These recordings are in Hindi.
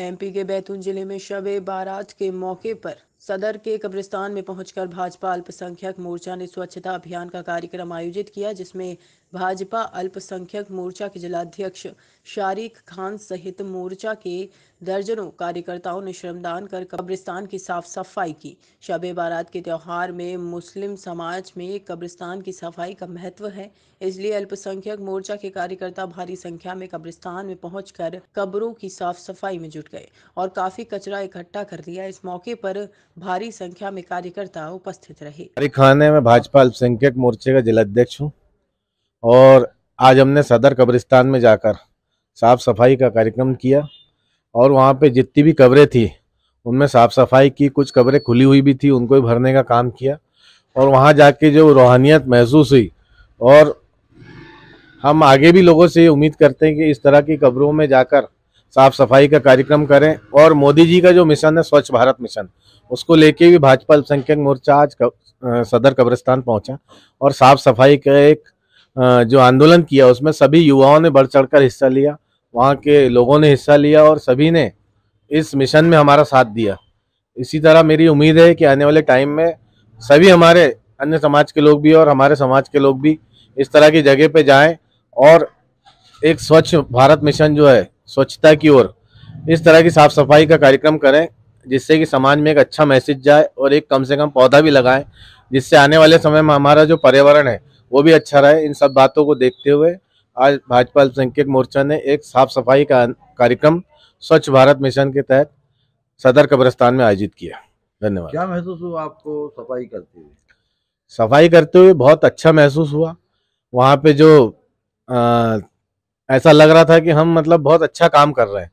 एमपी के बैतूल जिले में शब बारात के मौके पर सदर के कब्रिस्तान में पहुंचकर भाजपा अल्पसंख्यक मोर्चा ने स्वच्छता अभियान का कार्यक्रम आयोजित किया जिसमें भाजपा अल्पसंख्यक मोर्चा के जिलाध्यक्ष शारिक खान सहित मोर्चा के दर्जनों कार्यकर्ताओं ने श्रमदान कर कब्रिस्तान की साफ सफाई की शब बारात के त्यौहार में मुस्लिम समाज में कब्रिस्तान की सफाई का महत्व है इसलिए अल्पसंख्यक मोर्चा के कार्यकर्ता भारी संख्या में कब्रिस्तान में पहुँच कब्रों की साफ सफाई में जुट गए और काफी कचरा इकट्ठा कर लिया इस मौके पर भारी संख्या में कार्यकर्ता उपस्थित रहे खाने में भाजपा अल्पसंख्यक मोर्चे का जिलाध्यक्ष हूँ और आज हमने सदर कब्रिस्तान में जाकर साफ सफाई का कार्यक्रम किया और वहाँ पे जितनी भी कब्रें थी उनमें साफ सफाई की कुछ कब्रें खुली हुई भी थी उनको भी भरने का काम किया और वहाँ जाके जो रूहानियत महसूस हुई और हम आगे भी लोगों से उम्मीद करते हैं कि इस तरह की कब्रों में जाकर साफ सफाई का कार्यक्रम करें और मोदी जी का जो मिशन है स्वच्छ भारत मिशन उसको लेके भी भाजपा अल्पसंख्यक मोर्चा आज कव, सदर कब्रिस्तान पहुंचा और साफ सफाई का एक जो आंदोलन किया उसमें सभी युवाओं ने बढ़ चढ़कर हिस्सा लिया वहाँ के लोगों ने हिस्सा लिया और सभी ने इस मिशन में हमारा साथ दिया इसी तरह मेरी उम्मीद है कि आने वाले टाइम में सभी हमारे अन्य समाज के लोग भी और हमारे समाज के लोग भी इस तरह की जगह पे जाएं और एक स्वच्छ भारत मिशन जो है स्वच्छता की ओर इस तरह की साफ सफाई का कार्यक्रम करें जिससे कि समाज में एक अच्छा मैसेज जाए और एक कम से कम पौधा भी लगाएं जिससे आने वाले समय में हमारा जो पर्यावरण है वो भी अच्छा रहे इन सब बातों को देखते हुए आज भाजपा अल्पसंख्यक मोर्चा ने एक साफ सफाई का कार्यक्रम स्वच्छ भारत मिशन के तहत सदर कब्रस्तान में आयोजित किया धन्यवाद क्या महसूस हुआ आपको सफाई करते हुए सफाई करते हुए बहुत अच्छा महसूस हुआ वहाँ पे जो आ, ऐसा लग रहा था कि हम मतलब बहुत अच्छा काम कर रहे हैं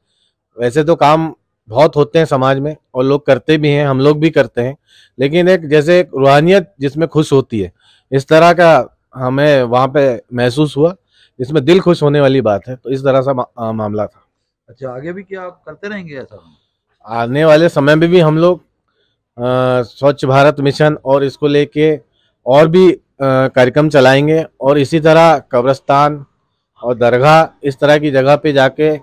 वैसे तो काम बहुत होते हैं समाज में और लोग करते भी हैं हम लोग भी करते हैं लेकिन एक जैसे एक रूहानियत जिसमें खुश होती है इस तरह का हमें वहाँ पे महसूस हुआ इसमें दिल खुश होने वाली बात है तो इस तरह सा मा, मामला था अच्छा आगे भी क्या आप करते रहेंगे ऐसा आने वाले समय में भी हम लोग स्वच्छ भारत मिशन और इसको लेके और भी कार्यक्रम चलाएंगे और इसी तरह कब्रस्तान और दरगाह इस तरह की जगह पे जाके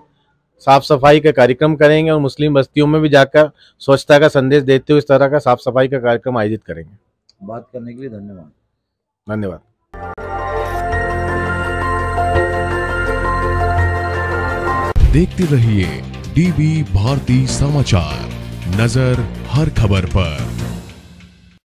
साफ सफाई का कार्यक्रम करेंगे और मुस्लिम बस्तियों में भी जाकर स्वच्छता का संदेश देते हुए इस तरह का साफ सफाई का कार्यक्रम आयोजित करेंगे बात करने के लिए धन्यवाद धन्यवाद देखते रहिए डीवी भारती समाचार नजर हर खबर पर